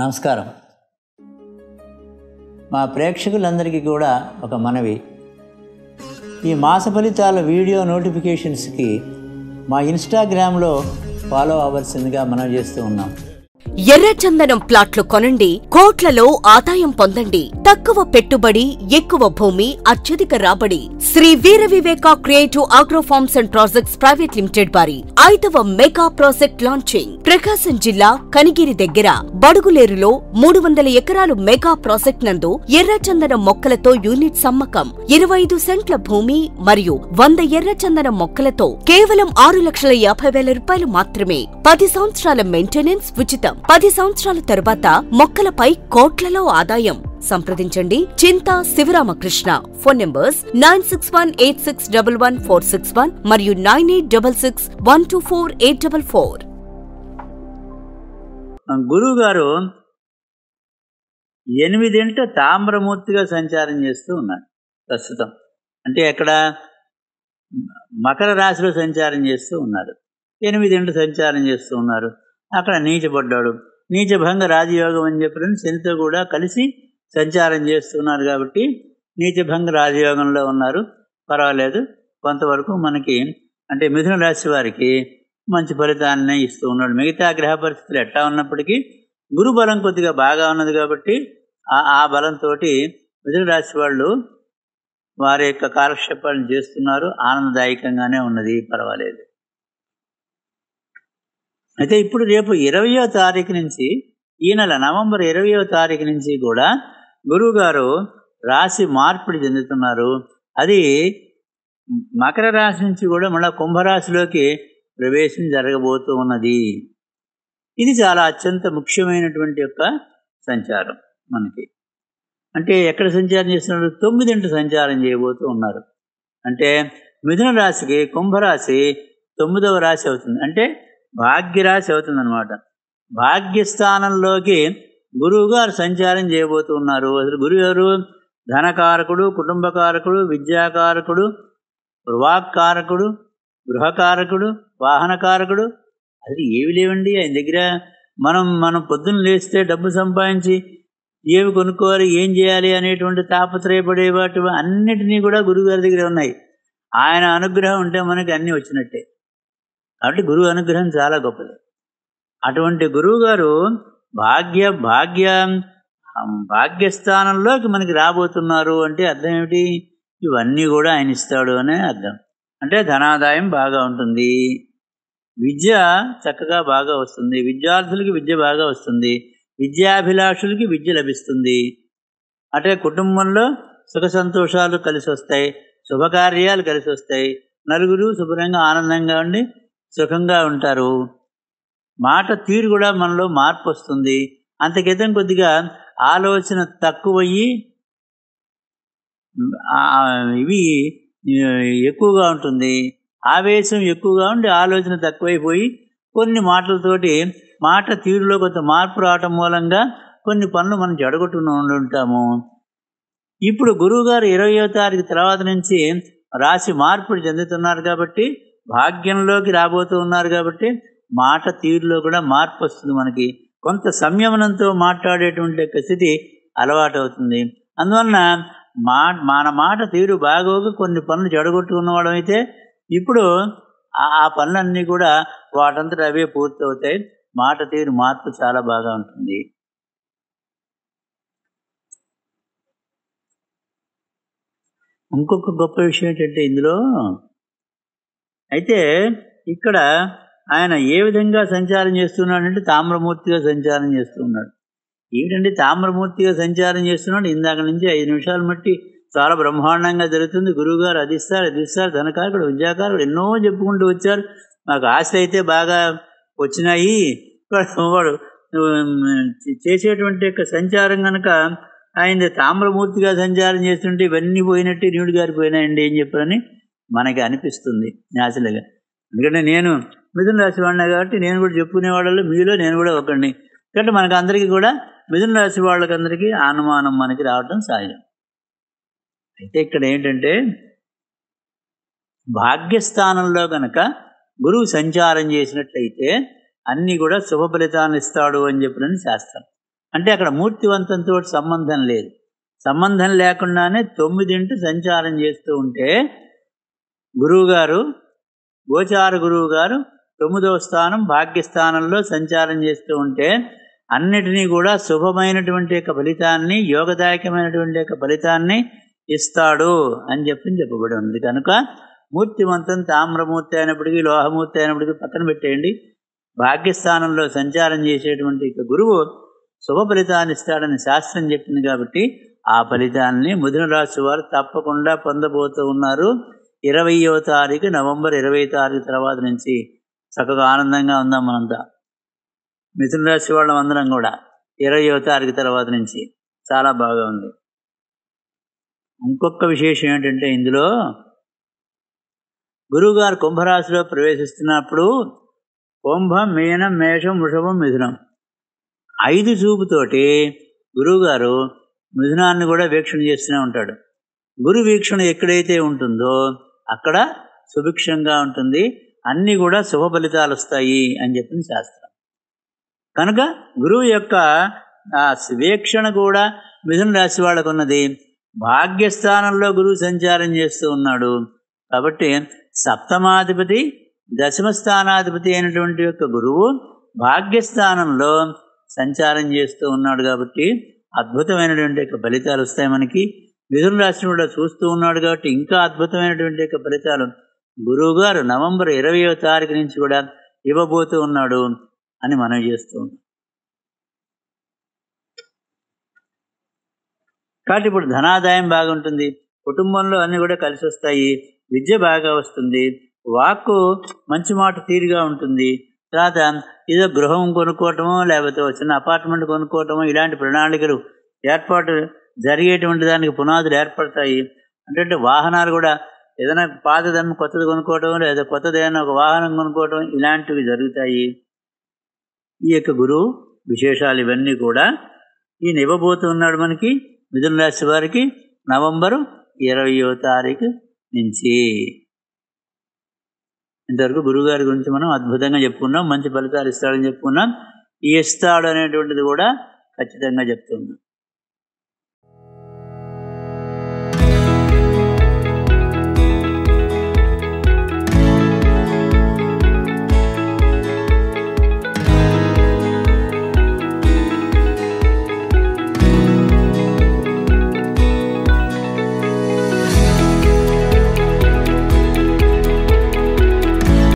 నమస్కారం మా ప్రేక్షకులందరికీ కూడా ఒక మనవి ఈ మాస ఫలితాల వీడియో నోటిఫికేషన్స్కి మా ఇన్స్టాగ్రామ్లో ఫాలో అవ్వాల్సిందిగా మనం చేస్తూ ఉన్నాం ఎర్రచందనం ప్లాట్లు కొనండి కోట్లలో ఆదాయం పొందండి తక్కువ పెట్టుబడి ఎక్కువ భూమి అత్యధిక రాబడి Shri Veera Viveka creative agrofarms and projects private limited వారి ఐదవ మెగా ప్రాజెక్ట్ లాంచింగ్ ప్రకాశం జిల్లా కనిగిరి దగ్గర బడుగులేరులో మూడు వందల ఎకరాలు మెగా ప్రాజెక్ట్ నందు ఎర్రచందనం మొక్కలతో యూనిట్ సమ్మకం ఇరవై ఐదు సెంట్ల భూమి మరియు వంద ఎర్రచందనం మొక్కలతో కేవలం ఆరు లక్షల యాభై వేల రూపాయలు మాత్రమే పది సంవత్సరాల మెయింటెనెన్స్ ఉచితం ఆదాయం పది సంవత్సరాల తరువాత మొక్కలపై కోట్లలో ఆదాయం సంప్రదించండి Chinta Sivaramakrishna phone numbers nine six one eight six double one four six one మరియు nine eight double six one two four eight double four గురువు గారు ఎనిమిదింట తామ్రమూర్తిగా సంచారం చేస్తూ ఉన్నాడు ప్రస్తుతం అంటే ఎక్కడ మకర రాశిలో సంచారం చేస్తూ ఉన్నారు ఎనిమిదింట సంచారం చేస్తూ ఉన్నారు అక్కడ నీచపడ్డాడు నీచభంగ రాజయోగం అని చెప్పిన శనితో కూడా కలిసి సంచారం చేస్తున్నారు కాబట్టి నీచభంగ రాజయోగంలో ఉన్నారు పర్వాలేదు కొంతవరకు మనకి అంటే మిథున రాశి వారికి మంచి ఫలితాన్ని ఇస్తూ ఉన్నాడు మిగతా గ్రహ పరిస్థితులు ఎట్టా ఉన్నప్పటికీ గురు బలం కొద్దిగా బాగా ఉన్నది కాబట్టి ఆ బలంతో మిథున రాశి వాళ్ళు వారి యొక్క కాలక్షేపాలను చేస్తున్నారు ఆనందదాయకంగానే ఉన్నది పర్వాలేదు అయితే ఇప్పుడు రేపు ఇరవయో తారీఖు నుంచి ఈ నెల నవంబర్ ఇరవయో తారీఖు నుంచి కూడా గురువుగారు రాశి మార్పిడి చెందుతున్నారు అది మకర రాశి నుంచి కూడా మళ్ళీ కుంభరాశిలోకి ప్రవేశం జరగబోతూ ఉన్నది ఇది చాలా అత్యంత ముఖ్యమైనటువంటి యొక్క సంచారం మనకి అంటే ఎక్కడ సంచారం చేస్తున్నారు తొమ్మిదింటి సంచారం చేయబోతూ ఉన్నారు అంటే మిథున రాశికి కుంభరాశి తొమ్మిదవ రాశి అవుతుంది అంటే భాగ్యరాశి అనమాట భాగ్యస్థానంలోకి గురువు గారు సంచారం చేయబోతూ ఉన్నారు అసలు గురువు ఎవరు ధనకారకుడు కుటుంబకారకుడు విద్యాకారకుడు వాక్కారకుడు గృహకారకుడు వాహనకారకుడు అది ఏవి లేవండి ఆయన దగ్గర మనం మనం పొద్దున్న లేస్తే డబ్బు సంపాదించి ఏవి కొనుక్కోవాలి ఏం చేయాలి అనేటువంటి తాపత్రయపడే వాటి అన్నిటినీ కూడా గురువుగారి దగ్గర ఉన్నాయి ఆయన అనుగ్రహం ఉంటే మనకి అన్నీ వచ్చినట్టే కాబట్టి గురువు అనుగ్రహం చాలా గొప్పది అటువంటి గురువుగారు భాగ్య భాగ్య భాగ్యస్థానంలోకి మనకి రాబోతున్నారు అంటే అర్థం ఏమిటి ఇవన్నీ కూడా ఆయన ఇస్తాడు అనే అర్థం అంటే ధనాదాయం బాగా ఉంటుంది విద్య చక్కగా బాగా వస్తుంది విద్యార్థులకి విద్య బాగా వస్తుంది విద్యాభిలాషులకి విద్య లభిస్తుంది అంటే కుటుంబంలో సుఖ సంతోషాలు కలిసి వస్తాయి శుభకార్యాలు కలిసి వస్తాయి నలుగురు శుభ్రంగా ఆనందంగా ఉండి సుఖంగా ఉంటారు మాట తీరు కూడా మనలో మార్పు వస్తుంది అంతకేతం కొద్దిగా ఆలోచన తక్కువయ్యి ఇవి ఎక్కువగా ఉంటుంది ఆవేశం ఎక్కువగా ఉండి ఆలోచన తక్కువైపోయి కొన్ని మాటలతోటి మాట తీరులో కొంత మార్పు రావటం మూలంగా కొన్ని పనులు మనం జడగొట్టుకుని ఉంటాము ఇప్పుడు గురువుగారు ఇరవయో తారీఖు తర్వాత నుంచి రాశి మార్పులు చెందుతున్నారు కాబట్టి భాగ్యంలోకి రాబోతూ ఉన్నారు కాబట్టి మాట తీరులో కూడా మార్పు వస్తుంది మనకి కొంత సంయమనంతో మాట్లాడేటువంటి స్థితి అలవాటు అవుతుంది అందువలన మా మన మాట తీరు బాగోక కొన్ని పనులు చెడగొట్టుకున్నవాడం అయితే ఇప్పుడు ఆ పనులన్నీ కూడా వాటంతటా అవే పూర్తవుతాయి మాట తీరు మార్పు చాలా బాగా ఉంటుంది ఇంకొక గొప్ప విషయం ఏంటంటే ఇందులో అయితే ఇక్కడ ఆయన ఏ విధంగా సంచారం చేస్తున్నాడంటే తామ్రమూర్తిగా సంచారం చేస్తున్నాడు ఏమిటంటే తామ్రమూర్తిగా సంచారం చేస్తున్నాడు ఇందాక నుంచి ఐదు నిమిషాలు మట్టి చాలా బ్రహ్మాండంగా జరుగుతుంది గురువుగారు అది ఇస్తారు అది ఇస్తారు ధనకారకుడు విద్యాకారకుడు ఎన్నో చెప్పుకుంటూ వచ్చారు మాకు ఆశ అయితే బాగా వచ్చినాయి వాడు చేసేటువంటి యొక్క సంచారం కనుక ఆయన తామ్రమూర్తిగా సంచారం చేస్తుంటే ఇవన్నీ పోయినట్టు నీళ్ళు గారిపోయినాయండి ఏం చెప్పారని మనకి అనిపిస్తుంది న్యాచురల్గా ఎందుకంటే నేను మిథున రాశి వాడినా కాబట్టి నేను కూడా చెప్పుకునే వాళ్ళు మీలో నేను కూడా ఒకడిని ఎందుకంటే మనకు అందరికీ కూడా మిథున రాశి వాళ్ళకందరికీ అనుమానం మనకి రావటం సాయం అయితే ఇక్కడ ఏంటంటే భాగ్యస్థానంలో కనుక గురువు సంచారం చేసినట్లయితే అన్నీ కూడా శుభ ఫలితాన్ని ఇస్తాడు అని చెప్పినని శాస్త్రం అంటే అక్కడ మూర్తివంతంతో సంబంధం లేదు సంబంధం లేకుండానే తొమ్మిదింటి సంచారం చేస్తూ ఉంటే గురువు గారు గోచార గురువు గారు తొమ్మిదవ స్థానం భాగ్యస్థానంలో సంచారం చేస్తూ ఉంటే అన్నిటినీ కూడా శుభమైనటువంటి యొక్క ఫలితాన్ని యోగదాయకమైనటువంటి యొక్క ఫలితాన్ని ఇస్తాడు అని చెప్పి చెప్పబడి ఉంది కనుక మూర్తిమంతం తామ్రమూర్తి అయినప్పటికీ లోహమూర్తి అయినప్పటికీ పక్కన పెట్టేయండి భాగ్యస్థానంలో సంచారం చేసేటువంటి గురువు శుభ ఫలితాన్ని ఇస్తాడని శాస్త్రం చెప్పింది కాబట్టి ఆ ఫలితాన్ని ముదిన రాశి వారు తప్పకుండా పొందబోతూ ఉన్నారు ఇరవయో తారీఖు నవంబర్ ఇరవై తారీఖు తర్వాత నుంచి చక్కగా ఆనందంగా ఉందాం మనంతా మిథున రాశి వాళ్ళం అందరం కూడా ఇరవయో తారీఖు తర్వాత నుంచి చాలా బాగా ఉంది ఇంకొక విశేషం ఏంటంటే ఇందులో గురువుగారు కుంభరాశిలో ప్రవేశిస్తున్నప్పుడు కుంభం మీనం మేషం వృషభం మిథునం ఐదు చూపుతోటి గురువుగారు మిథునాన్ని కూడా వీక్షణ చేస్తూనే ఉంటాడు గురు వీక్షణ ఎక్కడైతే ఉంటుందో అక్కడ సుభిక్షంగా ఉంటుంది అన్నీ కూడా శుభ ఫలితాలు వస్తాయి అని చెప్పింది శాస్త్రం కనుక గురువు యొక్క ఆ వీక్షణ కూడా మిథున రాశి వాళ్ళకు ఉన్నది భాగ్యస్థానంలో గురువు సంచారం చేస్తూ ఉన్నాడు కాబట్టి సప్తమాధిపతి దశమ స్థానాధిపతి అయినటువంటి యొక్క గురువు భాగ్యస్థానంలో సంచారం చేస్తూ ఉన్నాడు కాబట్టి అద్భుతమైనటువంటి యొక్క ఫలితాలు వస్తాయి మనకి మిథున రాశిని కూడా చూస్తూ ఉన్నాడు కాబట్టి ఇంకా అద్భుతమైనటువంటి యొక్క ఫలితాలు గురువు గారు నవంబర్ ఇరవయో తారీఖు నుంచి కూడా ఇవ్వబోతూ ఉన్నాడు అని మనం చేస్తూ ఉన్నాం కాబట్టి ఇప్పుడు ధనాదాయం బాగుంటుంది కుటుంబంలో అన్నీ కూడా కలిసి వస్తాయి విద్య బాగా వస్తుంది వాక్కు మంచి మాట తీరుగా ఉంటుంది తర్వాత ఏదో గృహం కొనుక్కోవటమో లేకపోతే చిన్న అపార్ట్మెంట్ కొనుక్కోవటమో ఇలాంటి ప్రణాళికలు ఏర్పాటు జరిగేటువంటి దానికి పునాదులు ఏర్పడతాయి అంటే వాహనాలు కూడా ఏదైనా పాతదమ్మి కొత్తది కొనుక్కోవడం లేదా కొత్తది ఏదైనా ఒక వాహనం కొనుక్కోవడం ఇలాంటివి జరుగుతాయి ఈ యొక్క గురువు విశేషాలు ఇవన్నీ కూడా ఈయన ఇవ్వబోతున్నాడు మనకి మిథున రాశి వారికి నవంబరు ఇరవయో తారీఖు నుంచి ఇంతవరకు గురువుగారి గురించి మనం అద్భుతంగా చెప్పుకున్నాం మంచి ఫలితాలు ఇస్తాడని చెప్పుకున్నాం ఇస్తాడు అనేటువంటిది కూడా ఖచ్చితంగా చెప్తున్నాం